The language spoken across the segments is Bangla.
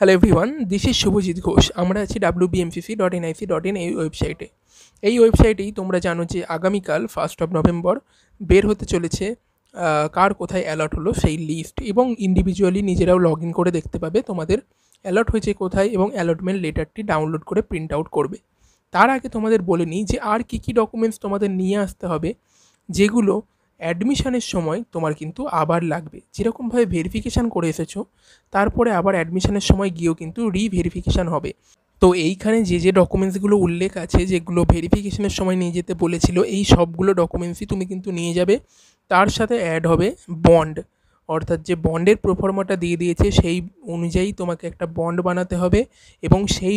hello everyone this is Shubhajit Ghosh আমরা আছি W BMCC dot NIC dot in এই ওয়েবসাইটে এই ওয়েবসাইটেই তোমরা জানো যে আগামীকাল ফার্স্ট অফ নভেম্বর বের হতে চলেছে কার কোথায় অ্যালার্ট হলো সেই লিস্ট এবং ইন্ডিভিজুয়ালি নিজেরাও লগ ইন করে দেখতে পাবে তোমাদের অ্যালার্ট হয়েছে কোথায় এবং অ্যালটমেন্ট লেটারটি ডাউনলোড করে প্রিন্ট আউট করবে তার আগে তোমাদের বলে নিই যে আর কী কী ডকুমেন্টস তোমাদের নিয়ে আসতে হবে যেগুলো অ্যাডমিশানের সময় তোমার কিন্তু আবার লাগবে যেরকমভাবে ভেরিফিকেশান করে এসেছো তারপরে আবার অ্যাডমিশানের সময় গিয়েও কিন্তু রিভেরিফিকেশান হবে তো এইখানে যে যে ডকুমেন্টসগুলো উল্লেখ আছে যেগুলো ভেরিফিকেশানের সময় নিয়ে যেতে বলেছিল এই সবগুলো ডকুমেন্টসই তুমি কিন্তু নিয়ে যাবে তার সাথে অ্যাড হবে বন্ড অর্থাৎ যে বন্ডের প্রফর্মাটা দিয়ে দিয়েছে সেই অনুযায়ী তোমাকে একটা বন্ড বানাতে হবে এবং সেই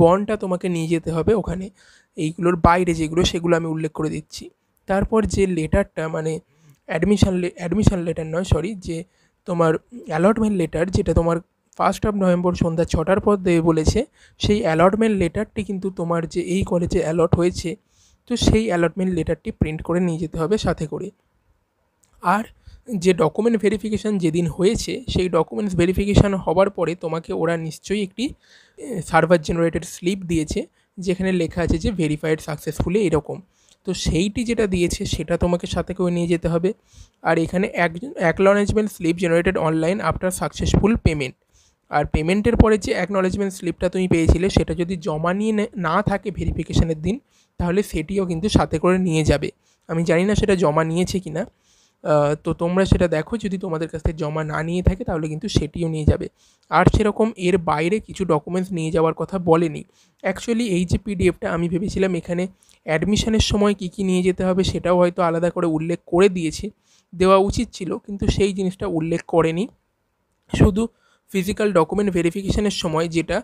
বন্ডটা তোমাকে নিয়ে যেতে হবে ওখানে এইগুলোর বাইরে যেগুলো সেগুলো আমি উল্লেখ করে দিচ্ছি তারপর যে লেটারটা মানে অ্যাডমিশান অ্যাডমিশান লেটার নয় সরি যে তোমার অ্যালটমেন্ট লেটার যেটা তোমার ফার্স্ট অফ নভেম্বর সন্ধ্যা ছটার পর দেবে বলেছে সেই অ্যালটমেন্ট লেটারটি কিন্তু তোমার যে এই কলেজে অ্যালট হয়েছে তো সেই অ্যালটমেন্ট লেটারটি প্রিন্ট করে নিয়ে যেতে হবে সাথে করে আর যে ডকুমেন্ট ভেরিফিকেশান যেদিন হয়েছে সেই ডকুমেন্টস ভেরিফিকেশান হবার পরে তোমাকে ওরা নিশ্চয়ই একটি সার্ভার জেনারেটেড স্লিপ দিয়েছে যেখানে লেখা আছে যে ভেরিফাইড সাকসেসফুলি এরকম তো সেইটি যেটা দিয়েছে সেটা তোমাকে সাথে করে নিয়ে যেতে হবে আর এখানে acknowledgement slip generated online after successful payment আর পেমেন্টের পরে যে অ্যাকনলেজমেন্ট স্লিপটা তুমি পেয়েছিলে সেটা যদি জমা নিয়ে না থাকে ভেরিফিকেশানের দিন তাহলে সেটিও কিন্তু সাথে করে নিয়ে যাবে আমি জানি না সেটা জমা নিয়েছে কি না তো তোমরা সেটা দেখো যদি তোমাদের কাছ থেকে জমা না নিয়ে থাকে তাহলে কিন্তু সেটিও নিয়ে যাবে আর সেরকম এর বাইরে কিছু ডকুমেন্টস নিয়ে যাওয়ার কথা বলেনি অ্যাকচুয়ালি এই যে পিডিএফটা আমি ভেবেছিলাম এখানে অ্যাডমিশনের সময় কী কী নিয়ে যেতে হবে সেটাও হয়তো আলাদা করে উল্লেখ করে দিয়েছে দেওয়া উচিত ছিল কিন্তু সেই জিনিসটা উল্লেখ করেনি শুধু ফিজিক্যাল ডকুমেন্ট ভেরিফিকেশানের সময় যেটা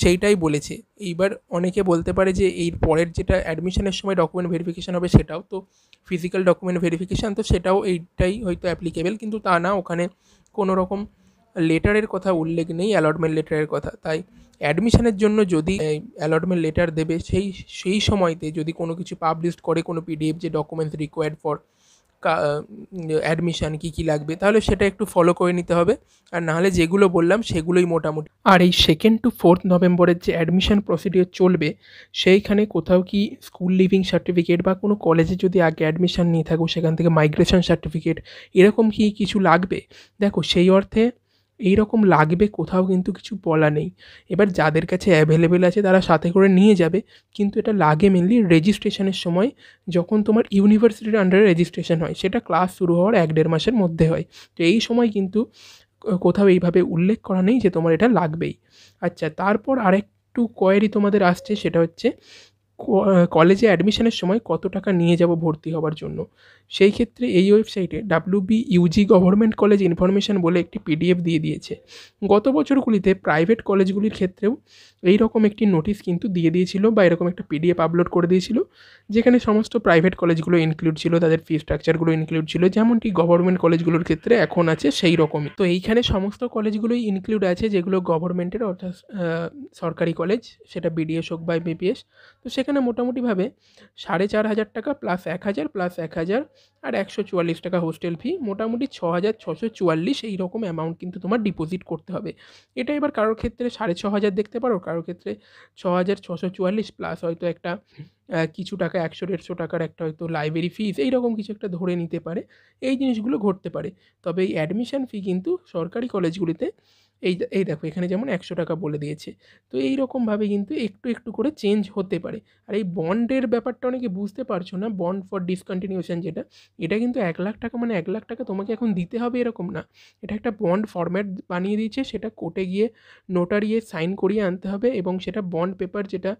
সেইটাই বলেছে এইবার অনেকে বলতে পারে যে এর পরের যেটা অ্যাডমিশনের সময় ডকুমেন্ট ভেরিফিকেশান হবে সেটাও তো ফিজিক্যাল ডকুমেন্ট ভেরিফিকেশান তো সেটাও এইটাই হয়তো অ্যাপ্লিকেবেল কিন্তু তা না ওখানে কোনো রকম লেটারের কথা উল্লেখ নেই অ্যালটমেন্ট লেটারের কথা তাই অ্যাডমিশনের জন্য যদি অ্যালটমেন্ট লেটার দেবে সেই সেই সময়তে যদি কোনো কিছু পাবলিশ করে কোনো পিডিএফ যে ডকুমেন্টস রিকোয়ার্ড ফর অ্যাডমিশান কী কী লাগবে তাহলে সেটা একটু ফলো করে নিতে হবে আর নাহলে যেগুলো বললাম সেগুলোই মোটামুটি আর এই সেকেন্ড টু ফোর্থ নভেম্বরের যে অ্যাডমিশান প্রসিডিওর চলবে সেইখানে কোথাও কি স্কুল লিভিং সার্টিফিকেট বা কোনো কলেজে যদি আগে অ্যাডমিশান নিয়ে থাকো সেখান থেকে মাইগ্রেশন সার্টিফিকেট এরকম কি কিছু লাগবে দেখো সেই অর্থে এই রকম লাগবে কোথাও কিন্তু কিছু বলা নেই এবার যাদের কাছে অ্যাভেলেবেল আছে তারা সাথে করে নিয়ে যাবে কিন্তু এটা লাগে মেনলি রেজিস্ট্রেশনের সময় যখন তোমার ইউনিভার্সিটির আন্ডারে রেজিস্ট্রেশন হয় সেটা ক্লাস শুরু হওয়ার এক দেড় মাসের মধ্যে হয় তো এই সময় কিন্তু কোথাও এইভাবে উল্লেখ করা নেই যে তোমার এটা লাগবেই আচ্ছা তারপর আরেকটু কোয়ারি তোমাদের আসছে সেটা হচ্ছে কলেজে অ্যাডমিশনের সময় কত টাকা নিয়ে যাব ভর্তি হওয়ার জন্য সেই ক্ষেত্রে এই ওয়েবসাইটে B UG government college information বলে একটি পিডিএফ দিয়ে দিয়েছে গত বছরগুলিতে প্রাইভেট কলেজগুলির ক্ষেত্রেও এই রকম একটি নোটিশ কিন্তু দিয়ে দিয়েছিল বা এরকম একটা পিডিএফ আপলোড করে দিয়েছিল যেখানে সমস্ত প্রাইভেট কলেজগুলো ইনক্লুড ছিল তাদের ফি স্ট্রাকচারগুলো ইনক্লুড ছিল যেমনটি গভর্নমেন্ট কলেজগুলোর ক্ষেত্রে এখন আছে সেই রকমই তো এইখানে সমস্ত কলেজগুলোই ইনক্লুড আছে যেগুলো গভর্নমেন্টের অর্থাৎ সরকারি কলেজ সেটা বিডিএস হোক বা এমবিবিএস তো সেখানে সেখানে মোটামুটিভাবে সাড়ে চার হাজার টাকা প্লাস এক হাজার প্লাস এক হাজার আর একশো চুয়াল্লিশ টাকা হোস্টেল ফি মোটামুটি ছ হাজার ছশো চুয়াল্লিশ এই রকম অ্যামাউন্ট কিন্তু তোমার ডিপোজিট করতে হবে এটা এবার কারোর ক্ষেত্রে সাড়ে ছ হাজার দেখতে পারো কারোর ক্ষেত্রে ছ হাজার ছশো চুয়াল্লিশ প্লাস হয়তো একটা কিছু টাকা একশো দেড়শো টাকার একটা হয়তো লাইব্রেরি ফিজ এইরকম কিছু একটা ধরে নিতে পারে এই জিনিসগুলো ঘটতে পারে তবে এই অ্যাডমিশান ফি কিন্তু সরকারি কলেজগুলিতে এই এই দেখো এখানে যেমন একশো টাকা বলে দিয়েছে তো এই রকমভাবে কিন্তু একটু একটু করে চেঞ্জ হতে পারে আর এই বন্ডের ব্যাপারটা অনেকে বুঝতে পারছো না বন্ড ফর ডিসকন্টিনিউশন যেটা এটা কিন্তু এক লাখ টাকা মানে এক লাখ টাকা তোমাকে এখন দিতে হবে এরকম না এটা একটা বন্ড ফর্ম্যাট বানিয়ে দিয়েছে সেটা কোর্টে গিয়ে নোটারিয়ে সাইন করিয়ে আনতে হবে এবং সেটা বন্ড পেপার যেটা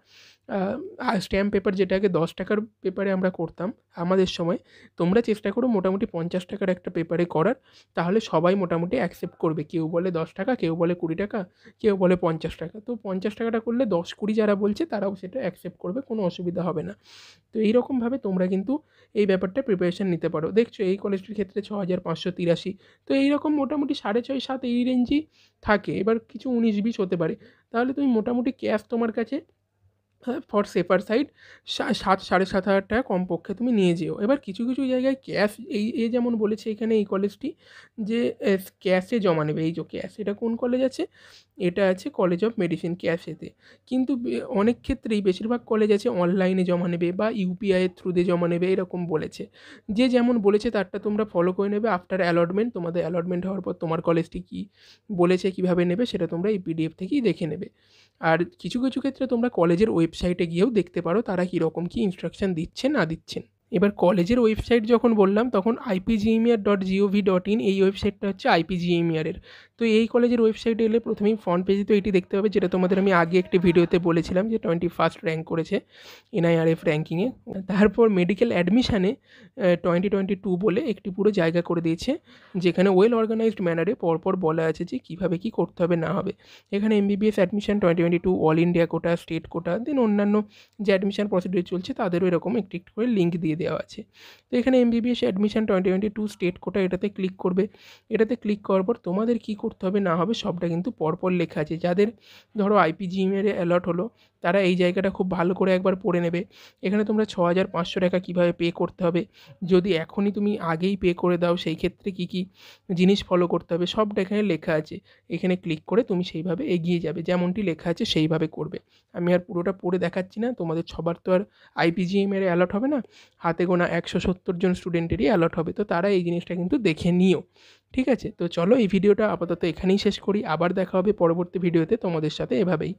স্ট্যাম্প পেপার যেটাকে দশ টাকার পেপারে আমরা করতাম আমাদের সময় তোমরা চেষ্টা করো মোটামুটি পঞ্চাশ টাকার একটা পেপারে করার তাহলে সবাই মোটামুটি অ্যাকসেপ্ট করবে কেউ বলে দশ টাকা কেউ বলে কুড়ি টাকা কেউ বলে পঞ্চাশ টাকা তো পঞ্চাশ টাকাটা করলে দশ কুড়ি যারা বলছে তারাও সেটা অ্যাকসেপ্ট করবে কোনো অসুবিধা হবে না তো এইরকমভাবে তোমরা কিন্তু এই ব্যাপারটা প্রিপারেশান নিতে পারো দেখছো এই কলেজটির ক্ষেত্রে ছ হাজার পাঁচশো তিরাশি তো এইরকম মোটামুটি সাড়ে ছয় সাত এই রেঞ্জই থাকে এবার কিছু উনিশ বিশ হতে পারে তাহলে তুমি মোটামুটি ক্যাশ তোমার কাছে হ্যাঁ ফর সেপার সাইড সাত সাড়ে সাত হাজার টাকা কমপক্ষে তুমি নিয়ে যেও এবার কিছু কিছু জায়গায় ক্যাশ এই এ যেমন বলেছে এখানে এই কলেজটি যে ক্যাশে জমা নেবে এই যে ক্যাশ এটা কোন কলেজ আছে এটা আছে কলেজ অফ মেডিসিন ক্যাশেতে কিন্তু অনেক ক্ষেত্রেই বেশিরভাগ কলেজ আছে অনলাইনে জমা নেবে বা ইউপিআইয়ের থ্রু থ্রুতে জমা নেবে এরকম বলেছে যে যেমন বলেছে তারটা তোমরা ফলো করে নেবে আফটার অ্যালটমেন্ট তোমাদের অ্যালটমেন্ট হওয়ার পর তোমার কলেজটি কী বলেছে কীভাবে নেবে সেটা তোমরা এই পিডিএফ থেকেই দেখে নেবে আর কিছু কিছু ক্ষেত্রে তোমরা কলেজের ওয়েব ওয়েবসাইটে গিয়েও দেখতে পারো তারা কীরকম কী ইনস্ট্রাকশান দিচ্ছে না দিচ্ছেন এবার কলেজের ওয়েবসাইট যখন বললাম তখন IPGMER dot GOV dot in এই ওয়েবসাইটটা হচ্ছে আইপিজিএমিয়ারের তো এই কলেজের ওয়েবসাইটে এলে প্রথমেই ফ্রন্ট পেজে তো এটি দেখতে পাবে যেটা তোমাদের আমি আগে একটি ভিডিওতে বলেছিলাম যে টোয়েন্টি ফার্স্ট র্যাঙ্ক করেছে এনআইআরএফ র্যাঙ্কিংয়ে তারপর মেডিকেল অ্যাডমিশানে টোয়েন্টি টোয়েন্টি টু বলে একটি পুরো জায়গা করে দিয়েছে যেখানে ওয়েল অর্গানাইজড ম্যানারে পরপর বলা আছে যে কীভাবে কী করতে হবে না হবে এখানে MBBS admission twenty twenty two all India quota state quota then অন্যান্য যে অ্যাডমিশান প্রসিডিউর চলছে তাদেরও এরকম একটি একটি করে লিঙ্ক দিয়ে দেওয়া আছে তো এখানে MBBS admission twenty twenty two state quota এটাতে ক্লিক করবে এটাতে ক্লিক করার পর তোমাদের কী করতে হবে না হবে সবটা কিন্তু পরপর লেখা আছে যাদের ধরো আইপিজিএমের অ্যালার্ট হলো তারা এই জায়গাটা খুব ভালো করে একবার পড়ে নেবে এখানে তোমরা ছ হাজার পাঁচশো টাকা কীভাবে পে করতে হবে যদি এখনই তুমি আগেই পে করে দাও সেই ক্ষেত্রে কী কী জিনিস ফলো করতে হবে সবটা এখানে লেখা আছে এখানে ক্লিক করে তুমি সেইভাবে এগিয়ে যাবে যেমনটি লেখা আছে সেইভাবে করবে আমি আর পুরোটা পড়ে দেখাচ্ছি না তোমাদের সবার তো আর আইপিজিএমের অ্যালার্ট হবে না হাতে গোনা একশো সত্তর জন স্টুডেন্টেরই অ্যালার্ট হবে তো তারা এই জিনিসটা কিন্তু দেখে নিও ঠিক আছে তো চলো এই ভিডিওটা আপাতত তো এখানেই শেষ করি আবার দেখা হবে পরবর্তী ভিডিওতে তোমাদের সাথে এভাবেই